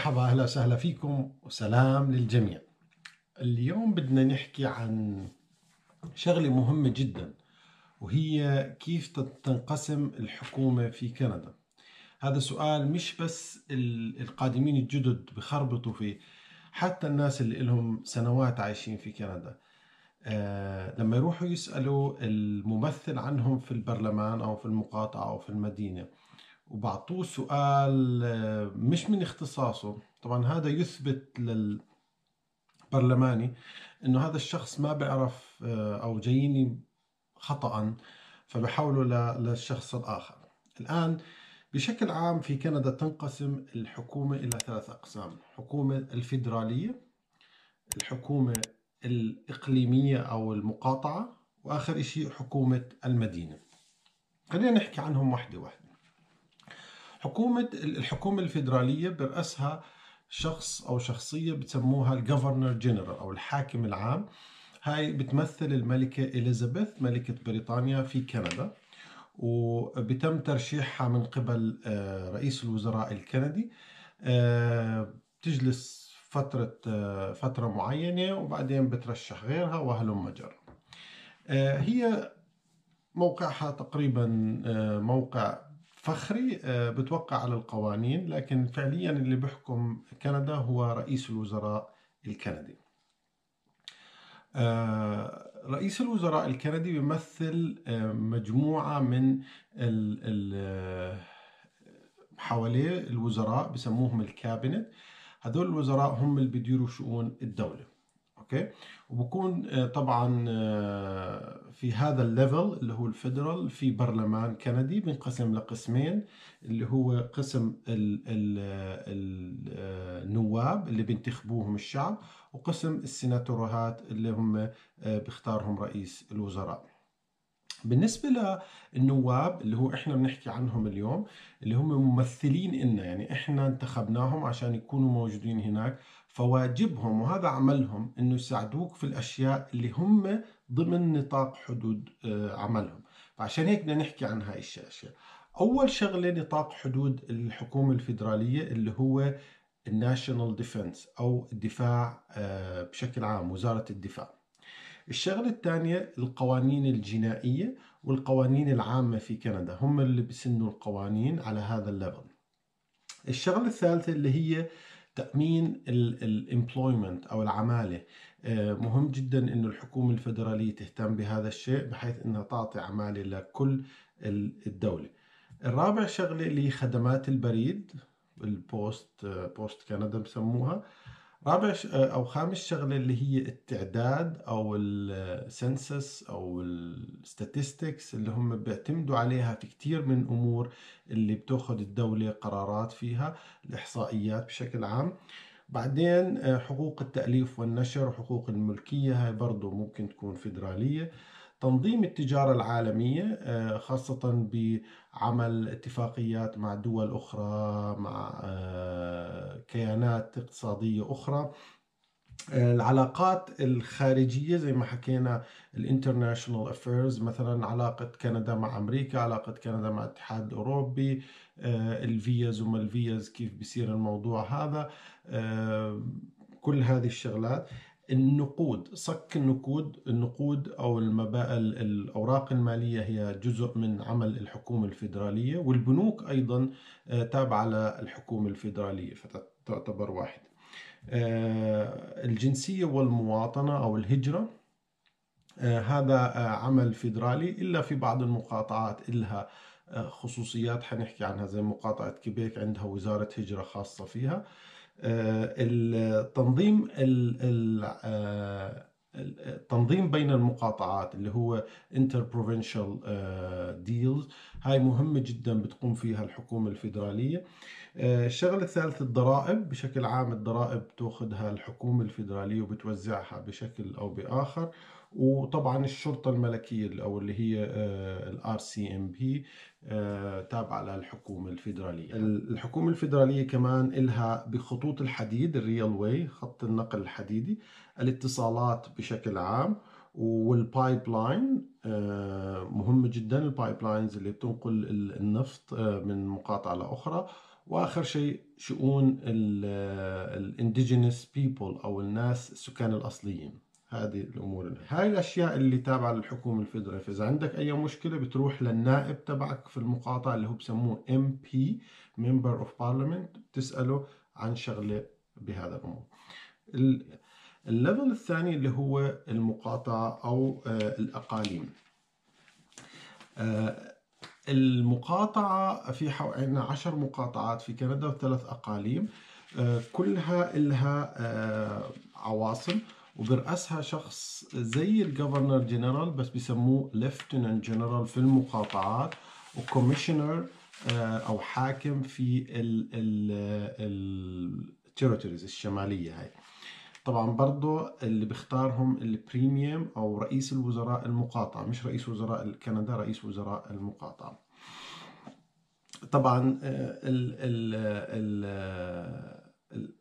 مرحبا أهلا وسهلا فيكم وسلام للجميع اليوم بدنا نحكي عن شغلة مهمة جدا وهي كيف تنقسم الحكومة في كندا هذا سؤال مش بس القادمين الجدد بخربطوا فيه حتى الناس اللي لهم سنوات عايشين في كندا آه لما يروحوا يسألوا الممثل عنهم في البرلمان أو في المقاطعة أو في المدينة وبعطوه سؤال آه، مش من اختصاصه طبعا هذا يثبت للبرلماني انه هذا الشخص ما بيعرف آه، او جاييني خطا فبحولوا للشخص الاخر الان بشكل عام في كندا تنقسم الحكومه الى ثلاث اقسام الحكومه الفيدراليه الحكومه الاقليميه او المقاطعه واخر شيء حكومه المدينه خلينا نحكي عنهم واحده واحده حكومة الحكومة الفيدرالية برأسها شخص أو شخصية بتسموها الجفرنر جنرال أو الحاكم العام هاي بتمثل الملكة إليزابيث ملكة بريطانيا في كندا وبتم ترشيحها من قبل آه، رئيس الوزراء الكندي آه، بتجلس فترة آه، فترة معينة وبعدين بترشح غيرها وهلم جرا هي موقعها تقريبا موقع فخري آه، بتوقع على القوانين لكن فعليا اللي بيحكم كندا هو رئيس الوزراء الكندي آه، رئيس الوزراء الكندي بيمثل آه، مجموعة من حواليه الوزراء بسموهم الكابينت هذول الوزراء هم اللي بيديروا شؤون الدولة اوكي وبكون آه، طبعا آه، في هذا الليفل اللي هو الفيدرال في برلمان كندي بينقسم لقسمين اللي هو قسم النواب آه، اللي بينتخبوهم الشعب وقسم السيناتورات اللي هم بيختارهم رئيس الوزراء بالنسبة للنواب اللي هو احنا بنحكي عنهم اليوم اللي هم ممثلين إلنا يعني احنا انتخبناهم عشان يكونوا موجودين هناك فواجبهم وهذا عملهم انه يساعدوك في الاشياء اللي هم ضمن نطاق حدود آه، عملهم فعشان هيك بدنا نحكي عن هاي الاشياء اول شغله نطاق حدود الحكومه الفيدراليه اللي هو الناشونال ديفنس او الدفاع آه، بشكل عام وزاره الدفاع الشغلة الثانية القوانين الجنائية والقوانين العامة في كندا هم اللي بسنوا القوانين على هذا الليفل الشغلة الثالثة اللي هي تأمين الامبلويمنت أو العمالة آه، مهم جدا أن الحكومة الفدرالية تهتم بهذا الشيء بحيث أنها تعطي عمالة لكل الدولة الرابع شغلة اللي هي خدمات البريد البوست بوست آه، كندا بسموها رابع آه، او خامس شغله اللي هي التعداد او السنسس او الستاتستكس اللي هم بيعتمدوا عليها في كثير من امور اللي بتاخذ الدوله قرارات فيها الاحصائيات بشكل عام بعدين آه، حقوق التأليف والنشر وحقوق الملكية هاي برضو ممكن تكون فيدرالية تنظيم التجارة العالمية آه، خاصة بعمل اتفاقيات مع دول أخرى مع آه، كيانات اقتصادية أخرى آه، العلاقات الخارجية زي ما حكينا الانترناشونال افيرز مثلا علاقة كندا مع امريكا علاقة كندا مع الاتحاد الاوروبي الفيز وما الفيز كيف بصير الموضوع هذا كل هذه الشغلات النقود صك النقود النقود أو الأوراق المالية هي جزء من عمل الحكومة الفيدرالية والبنوك أيضا آه، تابعة للحكومة الفيدرالية فتعتبر واحد آه، الجنسية والمواطنة أو الهجرة آه، هذا عمل فيدرالي إلا في بعض المقاطعات إلها خصوصيات حنحكي عنها زي مقاطعة كيبيك عندها وزارة هجرة خاصة فيها آه، التنظيم آه، التنظيم بين المقاطعات اللي هو انتر بروفينشال ديلز هاي مهمة جدا بتقوم فيها الحكومة الفيدرالية آه، الشغلة الثالثة الضرائب بشكل عام الضرائب تأخذها الحكومة الفيدرالية وبتوزعها بشكل أو بآخر وطبعا الشرطه الملكيه او اللي هي الار سي ام بي تابعه للحكومه الفيدراليه. الحكومه الفيدراليه كمان إلها بخطوط الحديد الريل واي خط النقل الحديدي الاتصالات بشكل عام والبايب آه، لاين مهمه جدا البايب لاينز اللي بتنقل النفط آه، من مقاطعه لاخرى واخر شيء شؤون الانديجينس بيبل او الناس السكان الاصليين هذه الامور هاي الاشياء اللي تابعه للحكومه الفدراليه فاذا عندك اي مشكله بتروح للنائب تبعك في المقاطعه اللي هو بسموه ام بي ممبر اوف بارلمنت بتساله عن شغله بهذا الامور الليفل الثاني اللي هو المقاطعه او آه، الاقاليم آه، المقاطعه في عندنا عشر مقاطعات في كندا وثلاث اقاليم آه، كلها لها عواصم وبرأسها شخص زي الجفرنر جنرال بس بيسموه ليفتنان جنرال في المقاطعات وكوميشنر آه، او حاكم في التيريتوريز الشماليه هاي طبعا برضو اللي بيختارهم البريميوم او رئيس الوزراء المقاطعه مش رئيس وزراء كندا رئيس وزراء المقاطعه طبعا آه، ال ال ال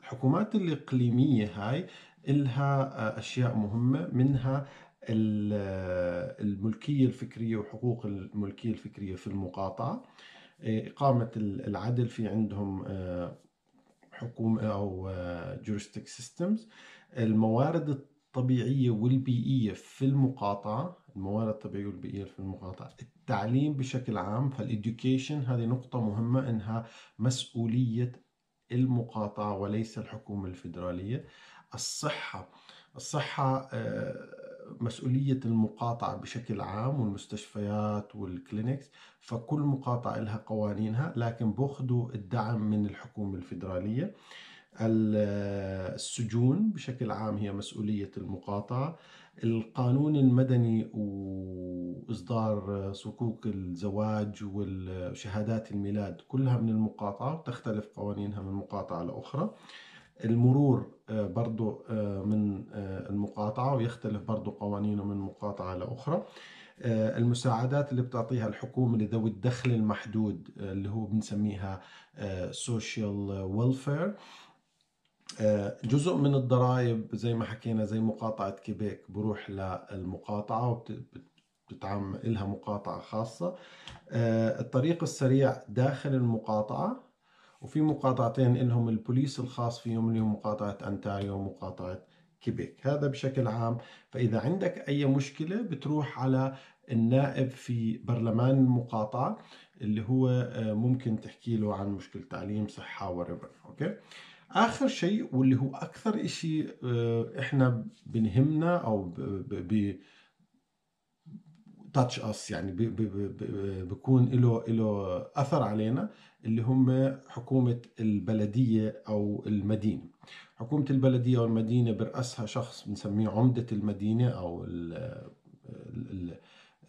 الحكومات الإقليمية هاي إلها آه، أشياء مهمة منها آه، الملكية الفكرية وحقوق الملكية الفكرية في المقاطعة آه، إقامة العدل في عندهم حكومة أو جورستيك سيستمز الموارد الطبيعية والبيئية في المقاطعة الموارد الطبيعية والبيئية في المقاطعة التعليم بشكل عام فالإدوكيشن هذه نقطة مهمة إنها مسؤولية المقاطعة وليس الحكومة الفيدرالية الصحة الصحة آه، مسؤولية المقاطعة بشكل عام والمستشفيات والكلينكس فكل مقاطعة لها قوانينها لكن بأخذوا الدعم من الحكومة الفيدرالية آه، السجون بشكل عام هي مسؤولية المقاطعة القانون المدني وإصدار صكوك الزواج وشهادات الميلاد كلها من المقاطعة وتختلف قوانينها من مقاطعة لأخرى المرور برضو آه، من آه، المقاطعة ويختلف برضو قوانينه من مقاطعة لأخرى آه، المساعدات اللي بتعطيها الحكومة لذوي الدخل المحدود اللي هو بنسميها سوشيال ويلفير جزء من الضرائب زي ما حكينا زي مقاطعة كيبيك بروح للمقاطعة وبتتعامل لها مقاطعة خاصة الطريق السريع داخل المقاطعة وفي مقاطعتين لهم البوليس الخاص فيهم اللي هم مقاطعة أنتاريو ومقاطعة كيبيك هذا بشكل عام فإذا عندك أي مشكلة بتروح على النائب في برلمان المقاطعة اللي هو آه، ممكن تحكي له عن مشكلة تعليم صحة وربن أوكي آخر شيء واللي هو أكثر إشي آه، إحنا بنهمنا أو ب... ب... تاتش اس يعني بيكون له له اثر علينا اللي هم حكومه البلديه او المدينه حكومه البلديه او المدينه براسها شخص بنسميه عمده المدينه او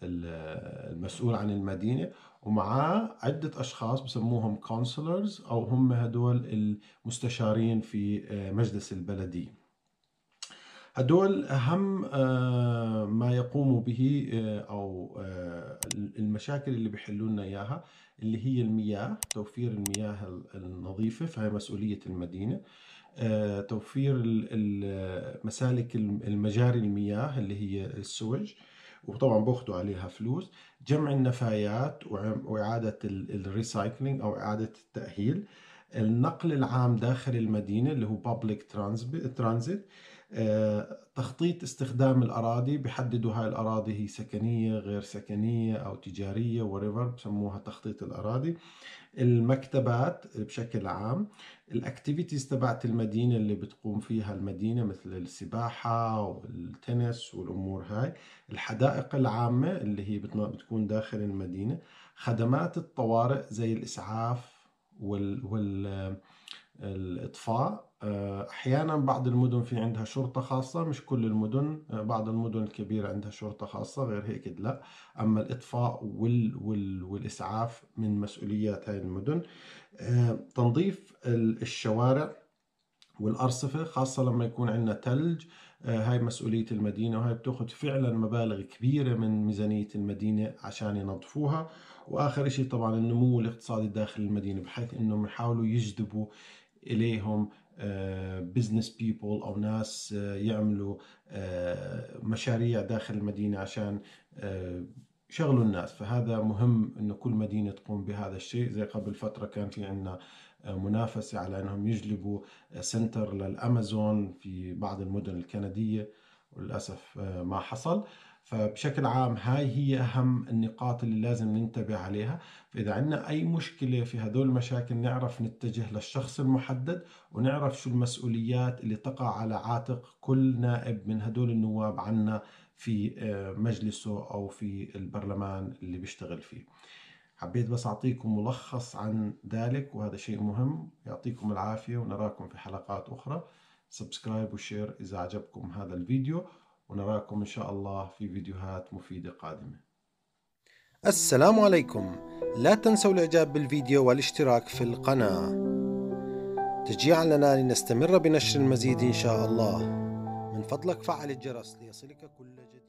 المسؤول عن المدينه ومعاه عدة أشخاص بسموهم كونسلرز أو هم هدول المستشارين في مجلس البلدية هدول أهم آه، ما يقوموا به آه، أو آه، المشاكل اللي بيحلوا لنا إياها اللي هي المياه توفير المياه النظيفة فهي مسؤولية المدينة توفير مسالك المجاري المياه اللي هي السوج وطبعا بياخذوا عليها فلوس جمع النفايات وإعادة الريسايكلينج أو إعادة التأهيل النقل العام داخل المدينة اللي هو بابليك ترانزيت آه، تخطيط استخدام الأراضي بحددوا هاي الأراضي هي سكنية غير سكنية أو تجارية وريفر بسموها تخطيط الأراضي المكتبات بشكل عام الأكتيفيتيز تبعت المدينة اللي بتقوم فيها المدينة مثل السباحة والتنس والأمور هاي الحدائق العامة اللي هي بتكون داخل المدينة خدمات الطوارئ زي الإسعاف وال, وال... الإطفاء آه، أحيانا بعض المدن في عندها شرطة خاصة مش كل المدن آه، بعض المدن الكبيرة عندها شرطة خاصة غير هيك لا أما الإطفاء وال وال والإسعاف من مسؤوليات هاي المدن آه، تنظيف الشوارع والأرصفة خاصة لما يكون عندنا ثلج هاي مسؤولية المدينة وهي بتأخذ فعلا مبالغ كبيرة من ميزانية المدينة عشان ينظفوها وآخر شيء طبعا النمو الاقتصادي داخل المدينة بحيث أنهم يحاولوا يجذبوا اليهم بزنس آه، بيبول او ناس آه، يعملوا آه، مشاريع داخل المدينه عشان شغلوا الناس فهذا مهم انه كل مدينه تقوم بهذا الشيء زي قبل فتره كان في عندنا منافسه على انهم يجلبوا سنتر للامازون في بعض المدن الكنديه وللاسف ما حصل فبشكل عام هاي هي أهم النقاط اللي لازم ننتبه عليها فإذا عندنا أي مشكلة في هدول المشاكل نعرف نتجه للشخص المحدد ونعرف شو المسؤوليات اللي تقع على عاتق كل نائب من هدول النواب عنا في آه، مجلسه أو في البرلمان اللي بيشتغل فيه حبيت بس أعطيكم ملخص عن ذلك وهذا شيء مهم يعطيكم العافية ونراكم في حلقات أخرى سبسكرايب وشير إذا عجبكم هذا الفيديو ونراكم إن شاء الله في فيديوهات مفيدة قادمة السلام عليكم لا تنسوا الإعجاب بالفيديو والاشتراك في القناة تشجيعا لنا لنستمر بنشر المزيد إن شاء الله من فضلك فعل الجرس ليصلك كل جديد